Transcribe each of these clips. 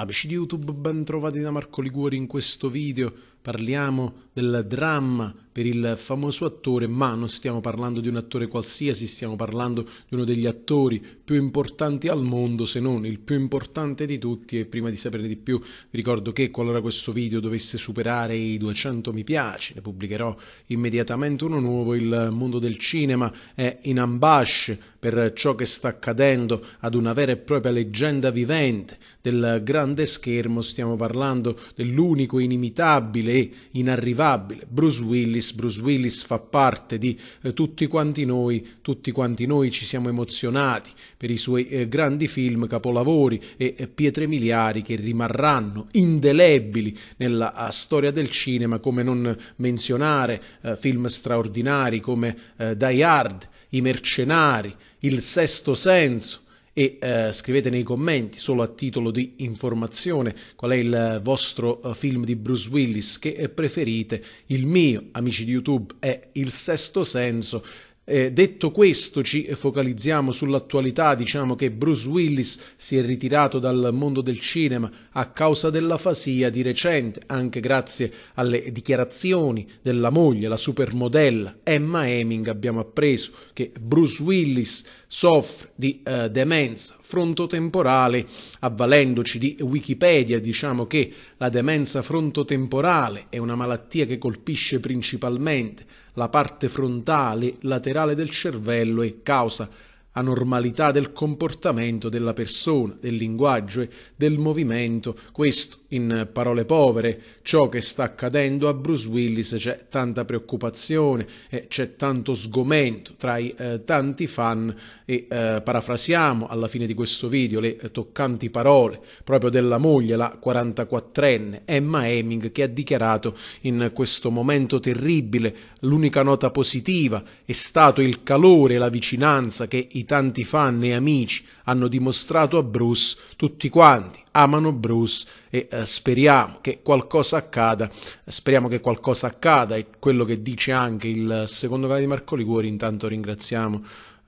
Amici di YouTube, ben trovati da Marco Liguori in questo video. Parliamo del dramma per il famoso attore, ma non stiamo parlando di un attore qualsiasi, stiamo parlando di uno degli attori più importanti al mondo, se non il più importante di tutti e prima di saperne di più vi ricordo che qualora questo video dovesse superare i 200 mi piace, ne pubblicherò immediatamente uno nuovo, il mondo del cinema è in ambasce per ciò che sta accadendo ad una vera e propria leggenda vivente del grande schermo, stiamo parlando dell'unico inimitabile e inarrivabile Bruce Willis Bruce Willis fa parte di eh, tutti quanti noi, tutti quanti noi ci siamo emozionati per i suoi eh, grandi film, capolavori e eh, pietre miliari che rimarranno indelebili nella a, eh, storia del cinema, come non menzionare eh, film straordinari come eh, Die Hard, I mercenari, Il sesto senso, e eh, scrivete nei commenti solo a titolo di informazione qual è il vostro eh, film di Bruce Willis che eh, preferite. Il mio, amici di YouTube, è Il Sesto Senso. Eh, detto questo, ci focalizziamo sull'attualità, diciamo che Bruce Willis si è ritirato dal mondo del cinema a causa dell'afasia di recente, anche grazie alle dichiarazioni della moglie, la supermodella Emma Heming, abbiamo appreso che Bruce Willis soffre di eh, demenza frontotemporale, avvalendoci di Wikipedia, diciamo che la demenza frontotemporale è una malattia che colpisce principalmente la parte frontale laterale del cervello e causa anormalità del comportamento della persona, del linguaggio e del movimento, questo in parole povere, ciò che sta accadendo a Bruce Willis c'è tanta preoccupazione e c'è tanto sgomento tra i eh, tanti fan e eh, parafrasiamo alla fine di questo video le eh, toccanti parole proprio della moglie, la 44enne Emma Heming, che ha dichiarato in questo momento terribile l'unica nota positiva è stato il calore e la vicinanza che i tanti fan e amici hanno dimostrato a Bruce, tutti quanti amano Bruce e eh, eh, speriamo che qualcosa accada, speriamo che qualcosa accada, è quello che dice anche il secondo canale di Marco Liguori, intanto ringraziamo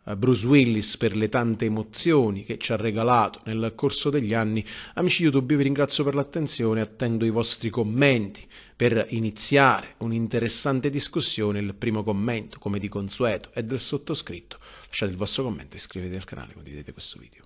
eh, Bruce Willis per le tante emozioni che ci ha regalato nel corso degli anni. Amici YouTube, io vi ringrazio per l'attenzione, attendo i vostri commenti per iniziare un'interessante discussione. Il primo commento, come di consueto, è del sottoscritto. Lasciate il vostro commento, iscrivetevi al canale, condividete questo video.